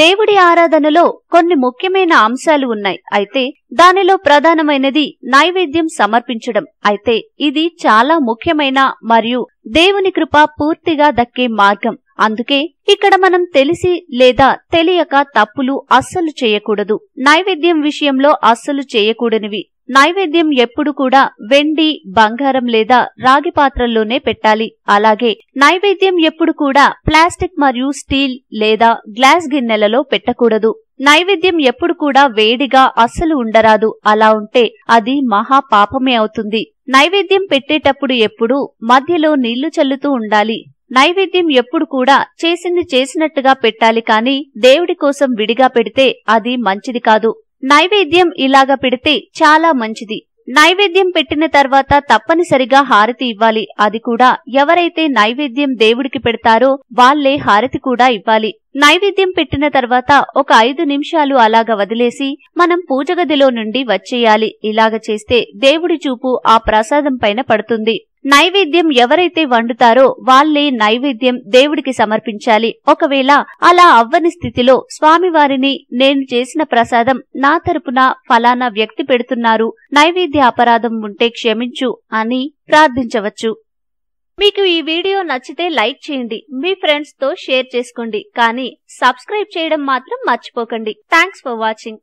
దేవుడి ఆరాధనలో కొన్ని ముఖ్యమైన అంశాలు ఉన్నాయి అయితే దానిలో ప్రధానమైనది నైవేద్యం సమర్పించడం అయితే ఇది చాలా ముఖ్యమైన మరియు దేవుని కృప పూర్తిగా దక్కే మార్గం అందుకే ఇక్కడ మనం తెలిసి లేదా తెలియక తప్పులు అస్సలు చేయకూడదు నైవేద్యం విషయంలో అస్సలు చేయకూడనివి నైవేద్యం ఎప్పుడు కూడా వెండి బంగారం లేదా రాగి పాత్రల్లోనే పెట్టాలి అలాగే నైవేద్యం ఎప్పుడు కూడా ప్లాస్టిక్ మరియు స్టీల్ లేదా గ్లాస్ గిన్నెలలో పెట్టకూడదు నైవేద్యం ఎప్పుడు కూడా వేడిగా అస్సలు ఉండరాదు అలా ఉంటే అది మహా పాపమే అవుతుంది నైవేద్యం పెట్టేటప్పుడు ఎప్పుడూ మధ్యలో నీళ్లు చల్లుతూ ఉండాలి నైవేద్యం ఎప్పుడు కూడా చేసింది చేసినట్టుగా పెట్టాలి కాని దేవుడి కోసం విడిగా పెడితే అది మంచిది కాదు నైవేద్యం ఇలాగ పెడితే చాలా మంచిది నైవేద్యం పెట్టిన తర్వాత తప్పనిసరిగా హారతి ఇవ్వాలి అది కూడా ఎవరైతే నైవేద్యం దేవుడికి పెడతారో వాళ్లే హారతి కూడా ఇవ్వాలి నైవేద్యం పెట్టిన తర్వాత ఒక ఐదు నిమిషాలు అలాగ వదిలేసి మనం పూజగదిలో నుండి వచ్చేయాలి ఇలాగ చేస్తే దేవుడి చూపు ఆ ప్రసాదం పైన పడుతుంది నైవేద్యం ఎవరైతే వండుతారో వాళ్లే నైవేద్యం దేవుడికి సమర్పించాలి ఒకవేళ అలా అవ్వని స్థితిలో స్వామివారిని నేను చేసిన ప్రసాదం నా తరపున ఫలానా వ్యక్తి పెడుతున్నారు నైవేద్య అపరాధం ఉంటే క్షమించు అని ప్రార్థించవచ్చు మీకు ఈ వీడియో నచ్చితే లైక్ చేయండి మీ ఫ్రెండ్స్తో షేర్ చేసుకోండి కానీ సబ్స్క్రైబ్ చేయడం మాత్రం మర్చిపోకండి థ్యాంక్స్ ఫర్ వాచింగ్